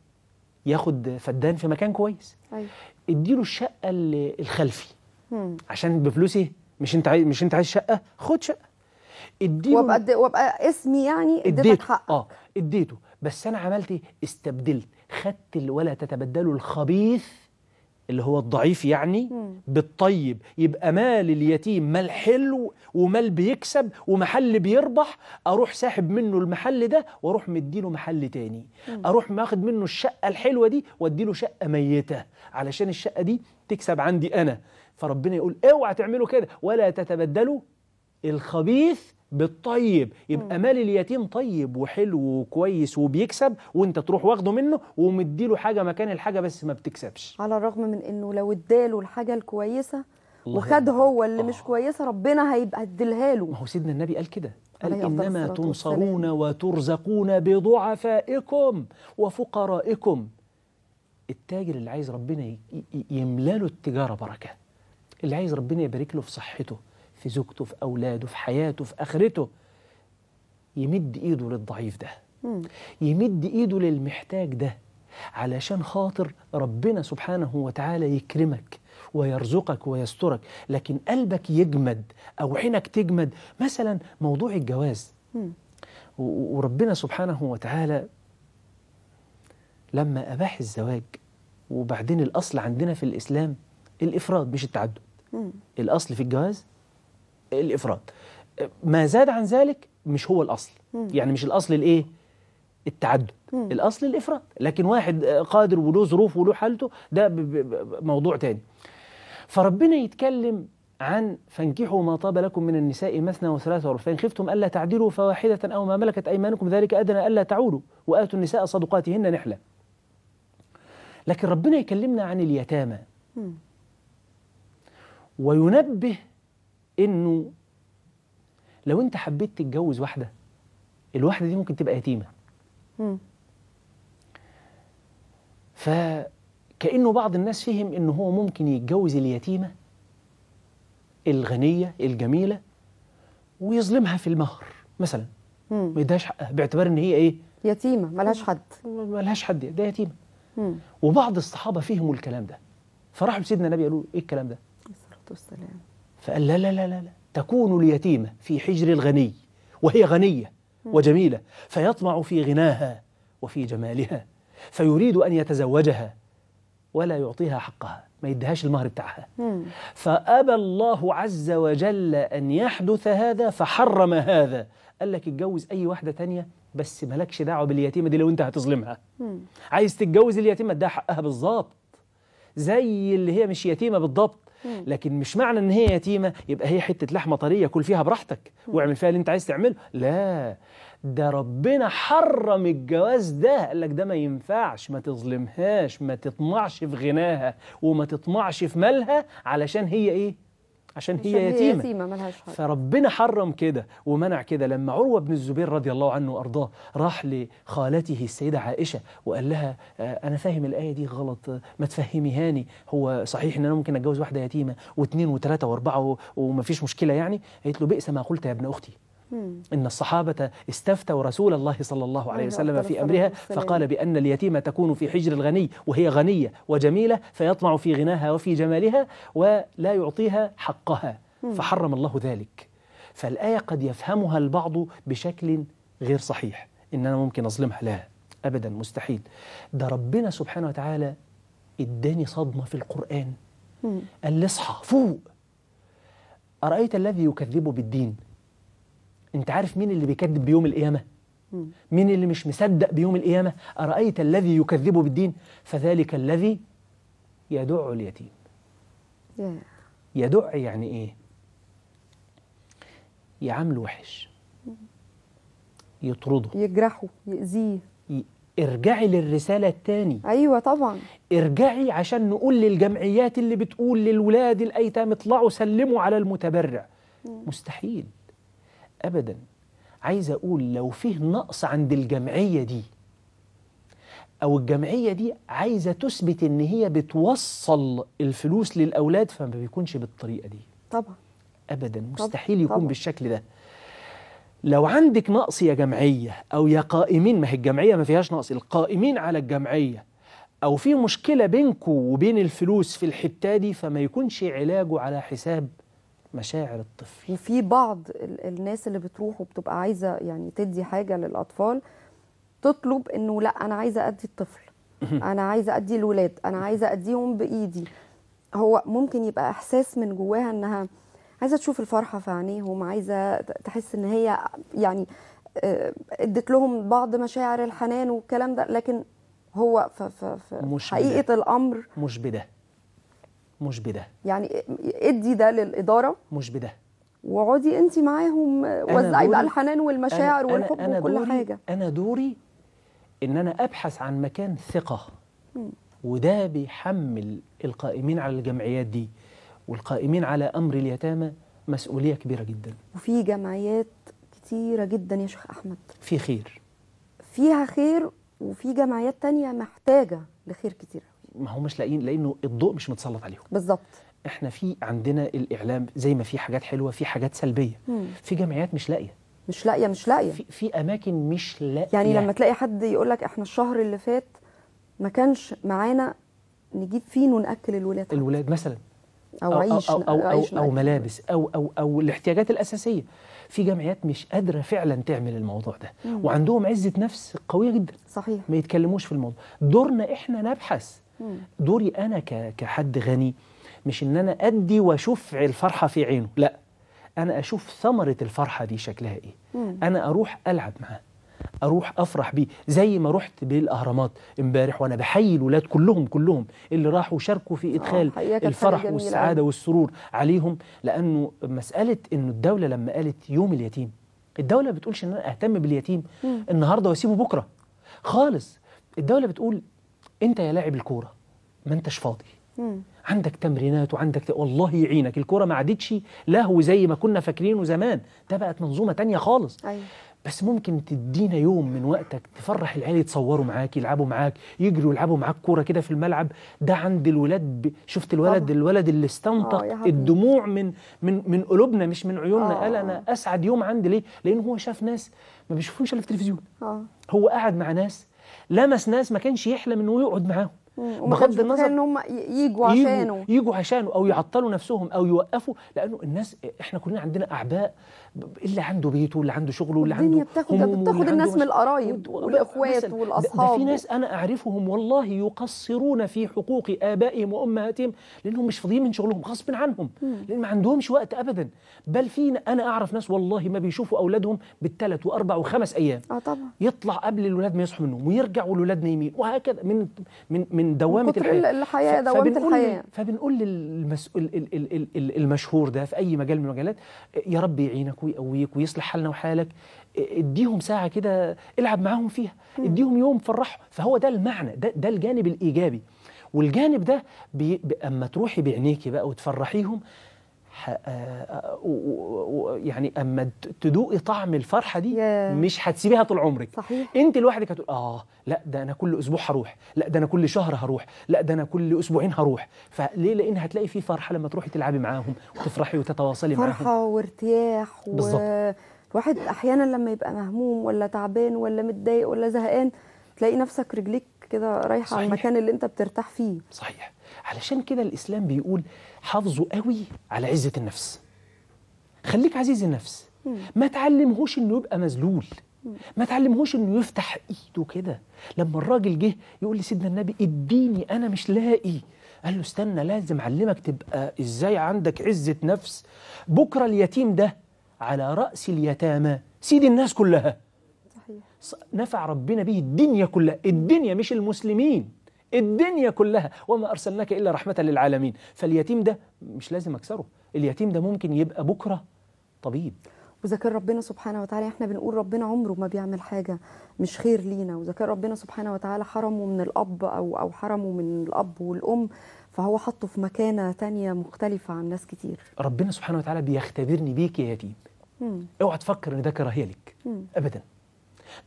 ياخد فدان في مكان كويس أيوة. اديله الشقه الخلفي مم. عشان بفلوسي مش انت عايز مش انت عايز شقه خد شقه اديله وابقى وابقى اسمي يعني اديتك حقك اه اديته بس انا عملت ايه استبدلت خدت ولا تتبدلوا الخبيث اللي هو الضعيف يعني بالطيب يبقى مال اليتيم مال حلو ومال بيكسب ومحل بيربح اروح ساحب منه المحل ده واروح مديله محل تاني اروح ماخد منه الشقه الحلوه دي واديله شقه ميته علشان الشقه دي تكسب عندي انا فربنا يقول اوعى تعملوا كده ولا تتبدلوا الخبيث بالطيب يبقى مال اليتيم طيب وحلو وكويس وبيكسب وانت تروح واخده منه ومديله حاجه مكان الحاجه بس ما بتكسبش على الرغم من انه لو اداله الحاجه الكويسه وخد هو اللي آه. مش كويسه ربنا هيبقى اديلها له ما هو سيدنا النبي قال كده قال انما تنصرون وترزقون بضعفائكم وفقرائكم التاجر اللي عايز ربنا يملاله التجاره بركه اللي عايز ربنا يبارك له في صحته في زوجته في أولاده في حياته في آخرته يمد إيده للضعيف ده يمد إيده للمحتاج ده علشان خاطر ربنا سبحانه وتعالى يكرمك ويرزقك ويسترك لكن قلبك يجمد أو عينك تجمد مثلا موضوع الجواز وربنا سبحانه وتعالى لما أباح الزواج وبعدين الأصل عندنا في الإسلام الإفراد مش التعدد الأصل في الجواز الافراد ما زاد عن ذلك مش هو الاصل مم. يعني مش الاصل الايه التعدد مم. الاصل الافراد لكن واحد قادر وله ظروفه وله حالته ده موضوع تاني فربنا يتكلم عن فانكحوا ما طاب لكم من النساء مثنى وثلاثة وربع فإن خفتم ألا تعدلوا فواحدة أو ما ملكت أيمانكم ذلك أدنى ألا تعولوا وآتوا النساء صدقاتهن نحلة لكن ربنا يكلمنا عن اليتامى وينبه انه لو انت حبيت تتجوز واحده الواحده دي ممكن تبقى يتيمه م. فكانه بعض الناس فهم ان هو ممكن يتجوز اليتيمه الغنيه الجميله ويظلمها في المهر مثلا ما يديهاش حقها باعتبار ان هي ايه يتيمه ملهاش حد ملهاش حد ده يتيمه وبعض الصحابه فهموا الكلام ده فراحوا لسيدنا النبي قالوا ايه الكلام ده عليه الصلاه والسلام فقال لا لا لا لا تكون اليتيمة في حجر الغني وهي غنية وجميلة فيطمع في غناها وفي جمالها فيريد أن يتزوجها ولا يعطيها حقها ما يدهاش المهر بتاعها فأبى الله عز وجل أن يحدث هذا فحرم هذا قال لك اتجوز أي واحدة تانية بس مالكش دعوة باليتيمة دي لو أنت هتظلمها عايز تتجوز اليتيمة ده حقها بالظبط زي اللي هي مش يتيمة بالضبط لكن مش معنى ان هي يتيمه يبقى هي حته لحمه طريه كل فيها براحتك واعمل فيها اللي انت عايز تعمله لا ده ربنا حرم الجواز ده قال لك ده ما ينفعش ما تظلمهاش ما تطمعش في غناها وما تطمعش في مالها علشان هي ايه عشان إيه، هي يتيمة, يتيمة ملهاش حق. فربنا حرم كده ومنع كده لما عروة بن الزبير رضي الله عنه وأرضاه راح لخالته السيدة عائشة وقال لها آه، أنا فاهم الآية دي غلط ما تفهميهاني هو صحيح إن أنا ممكن أتجوز واحدة يتيمة واثنين وثلاثة وأربعة ومفيش مشكلة يعني قالت له بئس ما قلت يا ابن أختي إن الصحابة استفتوا رسول الله صلى الله عليه وسلم في أمرها فقال بأن اليتيمة تكون في حجر الغني وهي غنية وجميلة فيطمع في غناها وفي جمالها ولا يعطيها حقها فحرم الله ذلك فالآية قد يفهمها البعض بشكل غير صحيح إن أنا ممكن أظلمها لا أبدا مستحيل ده ربنا سبحانه وتعالى اداني صدمة في القرآن قال لي اصحى فوق أرأيت الذي يكذب بالدين انت عارف مين اللي بيكذب بيوم القيامه مين اللي مش مصدق بيوم القيامه ارايت الذي يكذب بالدين فذلك الذي يدع اليتيم يدع يعني ايه يعامله وحش يطرده يجرحه يأذيه ارجعي للرسالة الثاني أيوة طبعا ارجعي عشان نقول للجمعيات اللي بتقول للولاد الأيتام اطلعوا سلموا على المتبرع مستحيل أبدا عايز أقول لو فيه نقص عند الجمعية دي أو الجمعية دي عايزة تثبت إن هي بتوصل الفلوس للأولاد فما بيكونش بالطريقة دي طبعا أبدا مستحيل طبعًا. يكون طبعًا. بالشكل ده لو عندك نقص يا جمعية أو يا قائمين ما هي الجمعية ما فيهاش نقص القائمين على الجمعية أو في مشكلة بينكم وبين الفلوس في الحتة دي فما يكونش علاجه على حساب مشاعر الطفل وفي بعض الناس اللي بتروح وبتبقى عايزه يعني تدي حاجه للاطفال تطلب انه لا انا عايزه ادي الطفل انا عايزه ادي الولاد انا عايزه اديهم بايدي هو ممكن يبقى احساس من جواها انها عايزه تشوف الفرحه في عينيهم عايزه تحس ان هي يعني آه، ادت لهم بعض مشاعر الحنان والكلام ده لكن هو في حقيقه الامر مش بده بده يعني ادي ده للاداره بده واقعدي انت معاهم وزعي بقى الحنان والمشاعر أنا والحب أنا وكل حاجه انا دوري ان انا ابحث عن مكان ثقه وده بيحمل القائمين على الجمعيات دي والقائمين على امر اليتامى مسؤوليه كبيره جدا وفي جمعيات كتيره جدا يا شيخ احمد في خير فيها خير وفي جمعيات تانية محتاجه لخير كتير ما هم مش لاقيين لانه الضوء مش متسلط عليهم بالظبط احنا في عندنا الاعلام زي ما في حاجات حلوه في حاجات سلبيه مم. في جمعيات مش لاقيه مش لاقيه مش لاقيه في, في اماكن مش لاقيه يعني لما تلاقي حد يقول لك احنا الشهر اللي فات ما كانش معانا نجيب فين وناكل الولاد الولاد مثلا او, أو عيش أو, أو, أو, عيش أو, أو, أو ملابس أو, أو أو الاحتياجات الأساسية في جمعيات مش قادرة فعلا تعمل الموضوع ده مم. وعندهم عزة نفس قوية جدا صحيح ما يتكلموش في الموضوع دورنا إحنا نبحث دوري انا كحد غني مش ان انا ادي واشوف الفرحه في عينه لا انا اشوف ثمره الفرحه دي شكلها ايه مم. انا اروح العب معاه اروح افرح بيه زي ما رحت بالاهرامات امبارح وانا بحيي الولاد كلهم كلهم اللي راحوا شاركوا في ادخال آه، الفرح والسعاده والسرور عليهم لانه مساله انه الدوله لما قالت يوم اليتيم الدوله ما بتقولش ان انا اهتم باليتيم مم. النهارده واسيبه بكره خالص الدوله بتقول انت يا لاعب الكوره ما انتش فاضي مم. عندك تمرينات وعندك والله يعينك الكوره ما عادتش لهو زي ما كنا فاكرينه زمان ده بقت منظومه تانية خالص أيوة. بس ممكن تدينا يوم من وقتك تفرح العيال يتصوروا معاك يلعبوا معاك يجروا يلعبوا معاك كوره كده في الملعب ده عند الولاد ب... شفت الولد طبعا. الولد اللي استنطق آه، الدموع من من من قلوبنا مش من عيوننا أوه. قال انا اسعد يوم عندي ليه؟ لان هو شاف ناس ما بيشوفوش الا في التلفزيون آه. هو قعد مع ناس لمس ناس ما كانش يحلم انه يقعد معاهم بغض النظر ان هم يجوا عشانه يجوا عشانه او يعطلوا نفسهم او يوقفوا لانه الناس احنا كلنا عندنا اعباء اللي عنده بيته واللي عنده شغله واللي عنده بتاخد بتاخد الناس من القرايب والاخوات والاصحاب ده في ناس انا اعرفهم والله يقصرون في حقوق ابائهم وامهاتهم لانهم مش فاضيين من شغلهم غصب عنهم لان ما عندهمش وقت ابدا بل في انا اعرف ناس والله ما بيشوفوا اولادهم بالثلاث واربع وخمس ايام اه طبعا يطلع قبل الاولاد ما يصحوا منهم ويرجع والاولاد نايمين وهكذا من من من دوامه الحياه الحياه دوامه الحياه فبنقول للمسؤول المشهور ده في اي مجال من المجالات يا رب يعينك ويقويك ويصلح حالنا وحالك اديهم ساعة كده العب معاهم فيها اديهم يوم فرحهم فهو ده المعنى ده, ده الجانب الإيجابي والجانب ده بي... أما تروحي بعينيكي بقى وتفرحيهم آه، آه، يعني اما تدوقي طعم الفرحه دي مش هتسيبيها طول عمرك صحيح. انت لوحدك هتقول اه لا ده انا كل اسبوع هروح لا ده انا كل شهر هروح لا ده انا كل اسبوعين هروح فليه لان هتلاقي في فرحه لما تروحي تلعبي معاهم وتفرحي وتتواصلي فرحة معاهم فرحه وارتياح و... بالظبط الواحد احيانا لما يبقى مهموم ولا تعبان ولا متضايق ولا زهقان تلاقي نفسك رجليك كده رايحه على المكان اللي انت بترتاح فيه صحيح علشان كده الإسلام بيقول حافظوا قوي على عزة النفس خليك عزيز النفس ما تعلمهوش انه يبقى مذلول ما تعلمهوش انه يفتح ايده كده لما الراجل جه يقول لسيدنا النبي اديني انا مش لاقي قال له استنى لازم اعلمك تبقى ازاي عندك عزه نفس بكره اليتيم ده على راس اليتامى سيد الناس كلها صحيح نفع ربنا به الدنيا كلها الدنيا مش المسلمين الدنيا كلها وما أرسلناك إلا رحمة للعالمين فاليتيم ده مش لازم أكسره اليتيم ده ممكن يبقى بكرة طبيب وذكر ربنا سبحانه وتعالى احنا بنقول ربنا عمره ما بيعمل حاجة مش خير لينا وذكر ربنا سبحانه وتعالى حرمه من الأب أو, أو حرمه من الأب والأم فهو حطه في مكانة تانية مختلفة عن ناس كتير ربنا سبحانه وتعالى بيختبرني بيك يا يتيم اوعى تفكر ان ده كراهية لك أبدا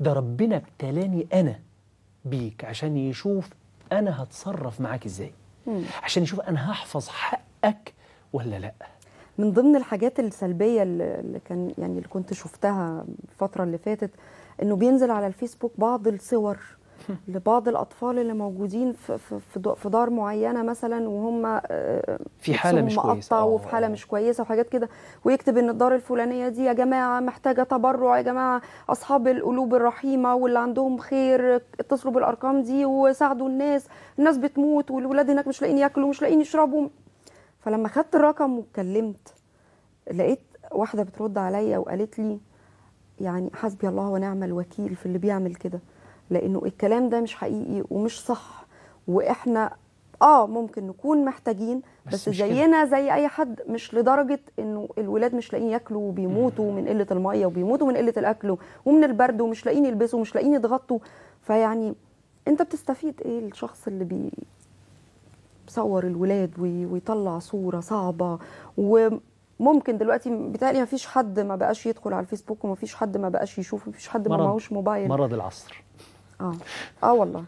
ده ربنا ابتلاني أنا بيك عشان يشوف انا هتصرف معاك ازاي مم. عشان نشوف انا هحفظ حقك ولا لا من ضمن الحاجات السلبيه اللي كان يعني اللي كنت شفتها الفتره اللي فاتت انه بينزل على الفيسبوك بعض الصور لبعض الاطفال اللي موجودين في في في دار معينه مثلا وهم آه، في حاله مش كويسه وفي آه، حاله آه. مش كويسه وحاجات كده ويكتب ان الدار الفلانيه دي يا جماعه محتاجه تبرع يا جماعه اصحاب القلوب الرحيمه واللي عندهم خير اتصلوا بالارقام دي وساعدوا الناس الناس بتموت والولاد هناك مش لاقين ياكلوا مش لاقين يشربوا فلما خدت الرقم واتكلمت لقيت واحده بترد عليا وقالت لي يعني حسبي الله ونعم الوكيل في اللي بيعمل كده لانه الكلام ده مش حقيقي ومش صح واحنا اه ممكن نكون محتاجين بس, بس زينا زي اي حد مش لدرجه انه الولاد مش لاقيين ياكلوا وبيموتوا من قله الميه وبيموتوا من قله الاكل ومن البرد ومش لاقيين يلبسوا ومش لاقيين يتغطوا فيعني انت بتستفيد ايه الشخص اللي بي بيصور الولاد ويطلع صوره صعبه وممكن دلوقتي ما فيش حد ما بقاش يدخل على الفيسبوك وما فيش حد ما بقاش يشوف فيش حد ما معهوش موبايل مرض العصر اه اه والله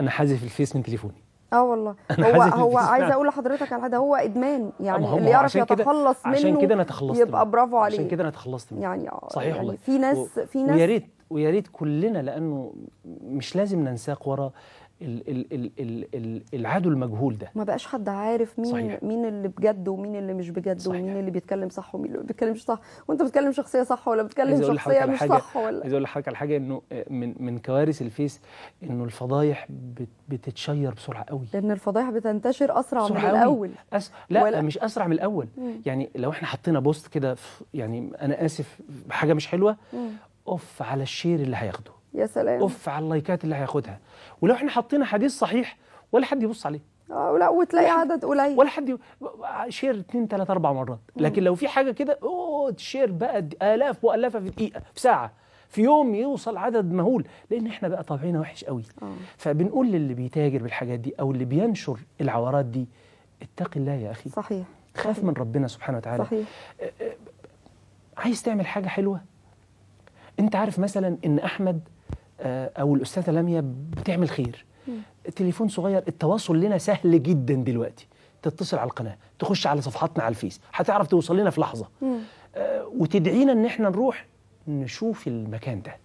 انا حذف الفيس من تليفوني اه والله هو هو عايزه اقول لحضرتك على حاجه هو ادمان يعني اللي يعرف يتخلص منه عشان كده انا تخلصت يبقى برافو عليه عشان كده انا تخلصت منه يعني اه صحيح يعني والله في ناس و... في ناس ويا ريت ويا ريت كلنا لانه مش لازم ننساق ورا العدو المجهول ده ما بقاش حد عارف مين صحيح. مين اللي بجد ومين اللي مش بجد صحيح. ومين اللي بيتكلم صح ومين اللي بيتكلمش صح وانت بتتكلم شخصيه صح ولا بتتكلم شخصيه مش حاجة. صح ولا عايز اقول لحضرتك على حاجه انه آه، من من كوارث الفيس انه الفضايح بتتشير بسرعه قوي لان الفضايح بتنتشر اسرع من قوي. الاول أس... لا ولا... مش اسرع من الاول مم. يعني لو احنا حطينا بوست كده في... يعني انا اسف حاجه مش حلوه مم. اوف على الشير اللي هياخده يا سلام اوف على اللايكات اللي هياخدها ولو احنا حطينا حديث صحيح ولا حد يبص عليه آه، لا وتلاقي عدد قليل ولا حد شير 2 3 4 مرات لكن لو في حاجه كده اوه تشير بقى الاف مؤلفه في دقيقه في ساعه في يوم يوصل عدد مهول لان احنا بقى طبعنا وحش قوي أوه. فبنقول للي بيتاجر بالحاجات دي او اللي بينشر العورات دي اتق الله يا اخي صحيح خاف من ربنا سبحانه وتعالى صحيح عايز تعمل حاجه حلوه انت عارف مثلا ان احمد آه، او الاستاذه لميا بتعمل خير تليفون صغير التواصل لنا سهل جدا دلوقتي تتصل على القناه تخش على صفحاتنا على الفيس هتعرف توصل لنا في لحظه آه، وتدعينا ان احنا نروح نشوف المكان ده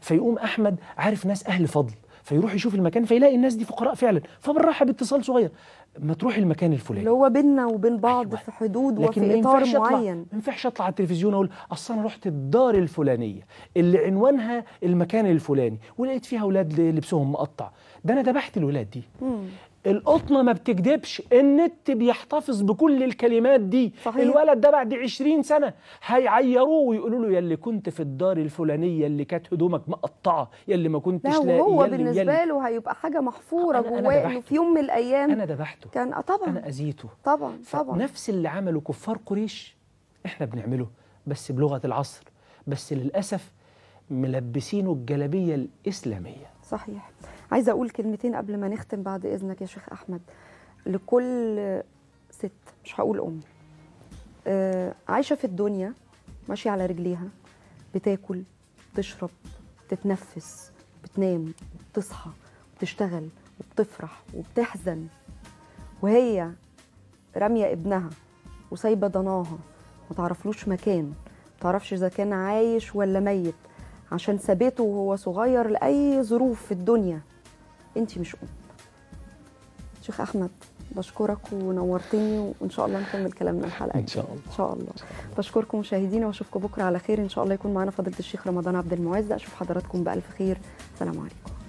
فيقوم احمد عارف ناس اهل فضل فيروح يشوف المكان فيلاقي الناس دي فقراء فعلا فبالراحه باتصال صغير ما تروح المكان الفلاني اللي هو بيننا وبين أيوة. بعض أيوة. في حدود وفي اطار معين ما ينفعش اطلع على التلفزيون اقول اصل انا رحت الدار الفلانيه اللي عنوانها المكان الفلاني ولقيت فيها اولاد لبسهم مقطع ده انا ذبحت الولاد دي مم. القطنة ما بتكدبش النت بيحتفظ بكل الكلمات دي صحيح. الولد ده بعد 20 سنة هيعيروه ويقولوا له يا اللي كنت في الدار الفلانية اللي كانت هدومك مقطعة يا اللي ما كنتش لا وهو بالنسبة له هيبقى حاجة محفورة جواه انه في يوم من الأيام أنا ذبحته كان أه طبعا أنا أذيته طبعا طبعا نفس اللي عمله كفار قريش احنا بنعمله بس بلغة العصر بس للأسف ملبسينه الجلبية الإسلامية صحيح عايزه اقول كلمتين قبل ما نختم بعد اذنك يا شيخ احمد لكل ست مش هقول ام آه عايشه في الدنيا ماشيه على رجليها بتاكل بتشرب بتتنفس بتنام بتصحى بتشتغل وبتفرح وبتحزن وهي راميه ابنها وسايبه ضناها ما تعرفلوش مكان تعرفش اذا كان عايش ولا ميت عشان سابته وهو صغير لاي ظروف في الدنيا انت مش ام شيخ احمد بشكرك ونورتني وان شاء الله نكمل كلامنا الحلقه ان شاء الله ان شاء الله بشكركم مشاهدينا واشوفكم بكره على خير ان شاء الله يكون معانا فضيله الشيخ رمضان عبد المعز اشوف حضراتكم بالف خير سلام عليكم